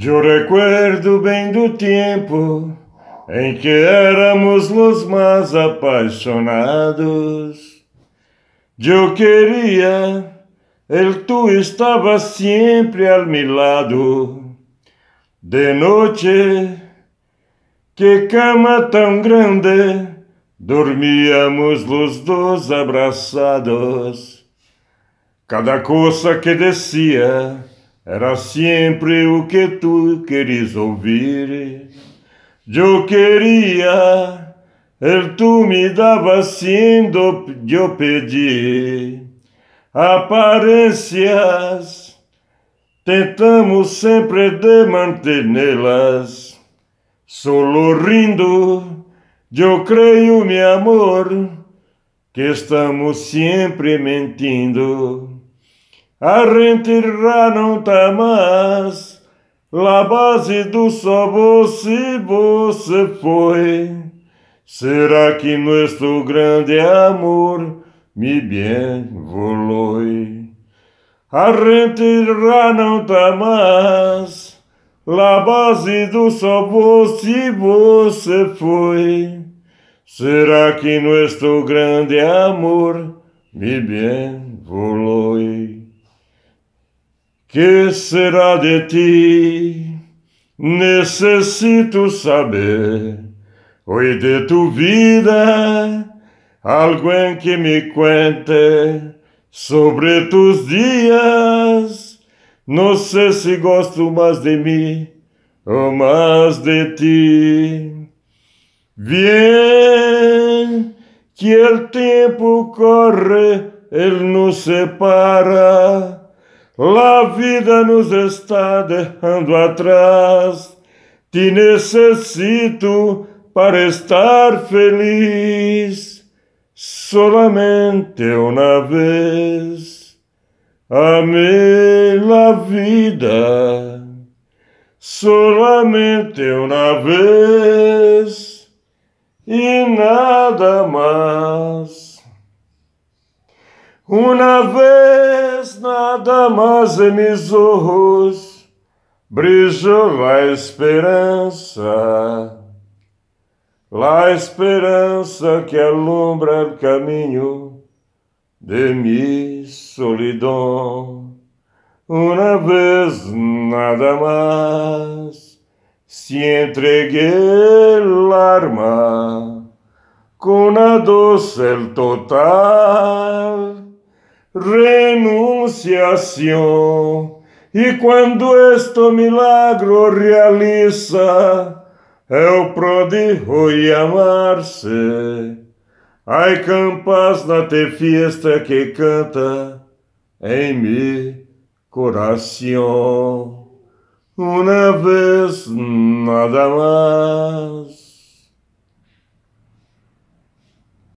Eu recuerdo bem do tempo em que éramos os mais apaixonados. Eu queria, ele tu estava sempre ao meu lado. De noite, que cama tão grande, dormíamos los dois abraçados. Cada coisa que descia era sempre o que tu queres ouvir. Eu queria, e tu me dava assim eu pedir. Aparências, tentamos sempre de mantenê las Sorrindo, eu creio, meu amor, que estamos sempre mentindo a não tá mais, la base do sol você, você foi. Será que nosso grande amor me bem volou? rentirra não tá mais, la base do sol você, você foi. Será que nosso grande amor me bem volou? ¿Qué será de ti? Necesito saber hoy de tu vida algo en que me cuente sobre tus días. No sé si gosto más de mí o más de ti. Bien, que el tiempo corre, él nos separa. La vida nos está deixando atrás. Te necessito para estar feliz. Solamente uma vez amei a vida. Solamente uma vez e nada. Una vez nada mais em meus olhos brilhou a esperança, a esperança que alumbra o caminho de mi solidão. Una vez nada mais se entreguei el arma com a doce total renunciação. e quando este milagro realiza, el prodigo se Ai, campas na te fiesta que canta em mi coração. Uma vez nada mais.